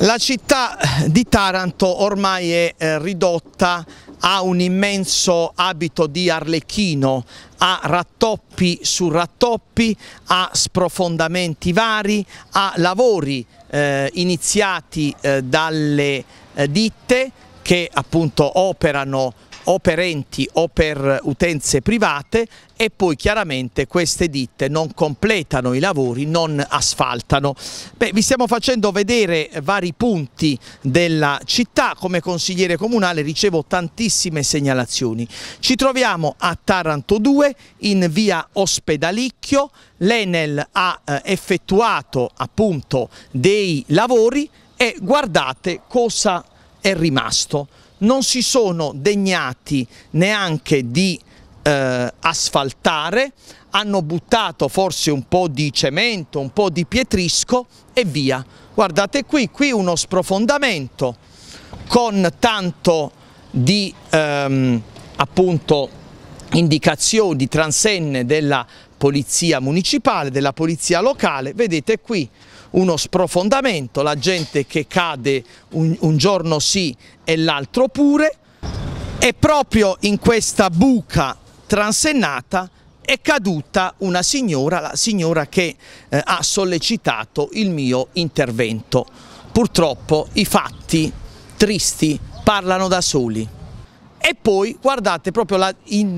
La città di Taranto ormai è eh, ridotta a un immenso abito di arlecchino, a rattoppi su rattoppi, a sprofondamenti vari, a lavori eh, iniziati eh, dalle eh, ditte che appunto operano o per enti o per utenze private e poi chiaramente queste ditte non completano i lavori, non asfaltano. Beh, vi stiamo facendo vedere vari punti della città, come consigliere comunale ricevo tantissime segnalazioni. Ci troviamo a Taranto 2 in via Ospedalicchio, l'Enel ha eh, effettuato appunto dei lavori e guardate cosa è rimasto non si sono degnati neanche di eh, asfaltare, hanno buttato forse un po' di cemento, un po' di pietrisco e via. Guardate qui, qui uno sprofondamento con tanto di ehm, appunto indicazioni, transenne della polizia municipale, della polizia locale, vedete qui uno sprofondamento, la gente che cade un, un giorno sì e l'altro pure e proprio in questa buca transennata è caduta una signora, la signora che eh, ha sollecitato il mio intervento. Purtroppo i fatti tristi parlano da soli. E poi guardate proprio la, in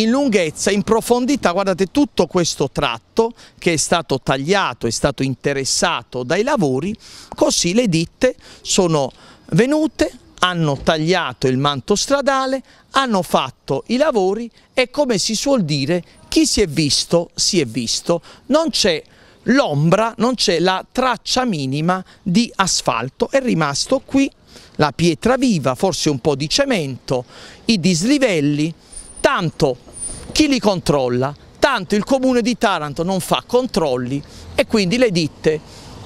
in lunghezza, in profondità, guardate tutto questo tratto che è stato tagliato, è stato interessato dai lavori, così le ditte sono venute, hanno tagliato il manto stradale, hanno fatto i lavori e come si suol dire chi si è visto si è visto, non c'è l'ombra, non c'è la traccia minima di asfalto, è rimasto qui la pietra viva, forse un po' di cemento, i dislivelli, tanto chi li controlla? Tanto il comune di Taranto non fa controlli e quindi le ditte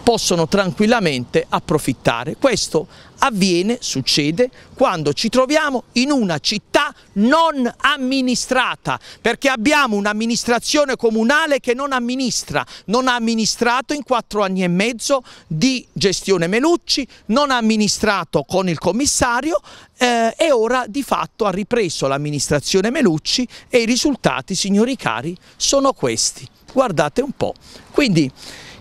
possono tranquillamente approfittare. Questo avviene, succede, quando ci troviamo in una città non amministrata, perché abbiamo un'amministrazione comunale che non amministra, non ha amministrato in quattro anni e mezzo di gestione Melucci, non ha amministrato con il commissario eh, e ora di fatto ha ripreso l'amministrazione Melucci e i risultati, signori cari, sono questi. Guardate un po'. Quindi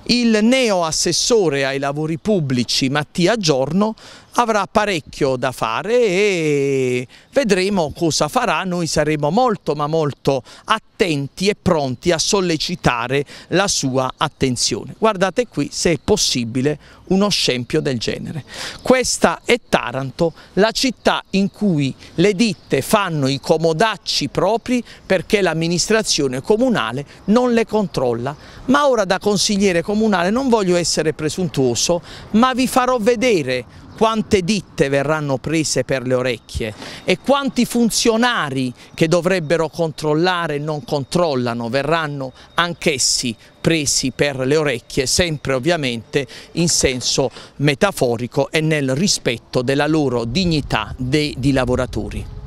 il neo assessore ai lavori pubblici Mattia Giorno avrà parecchio da fare e vedremo cosa farà, noi saremo molto ma molto attenti e pronti a sollecitare la sua attenzione. Guardate qui se è possibile uno scempio del genere. Questa è Taranto, la città in cui le ditte fanno i comodacci propri perché l'amministrazione comunale non le controlla. Ma ora da consigliere comunale non voglio essere presuntuoso, ma vi farò vedere quante ditte verranno prese per le orecchie e quanti funzionari che dovrebbero controllare e non controllano verranno anch'essi presi per le orecchie, sempre ovviamente in senso metaforico e nel rispetto della loro dignità dei, di lavoratori.